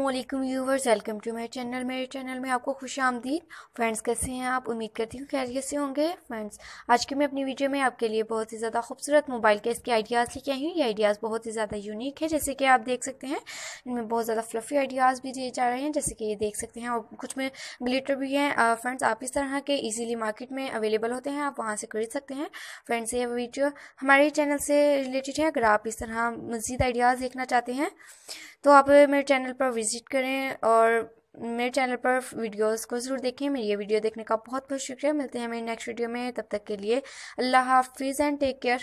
अल्लाम viewers welcome to my channel मेरे channel में आपको खुश आमदीद फ्रेंड्स कैसे हैं आप उम्मीद करती हूँ खैरियत से होंगे फ्रेंड्स आज की मैं अपनी वीडियो में आपके लिए बहुत ही ज़्यादा खूबसूरत मोबाइल केस के आइडियाज़ लेके आई हूँ ये आइडियाज़ बहुत ही ज़्यादा यूनिक है जैसे कि आप देख सकते हैं इनमें बहुत ज़्यादा फ्लफ़ी आइडियाज़ भी दिए जा रहे हैं जैसे कि ये देख सकते हैं और कुछ में ग्लिटर भी हैं फ्रेंड्स आप इस तरह के ईजिली मार्केट में अवेलेबल होते हैं आप वहाँ से खरीद सकते हैं फ्रेंड्स ये वीडियो हमारे चैनल से रिलेटेड है अगर आप इस तरह मज़ीद आइडियाज़ देखना चाहते हैं तो आप मेरे चैनल पर विज़िट करें और मेरे चैनल पर वीडियोस को ज़रूर देखें मेरी ये वीडियो देखने का बहुत बहुत शुक्रिया मिलते हैं मेरी नेक्स्ट वीडियो में तब तक के लिए अल्लाह हाफिज़ एंड टेक केयर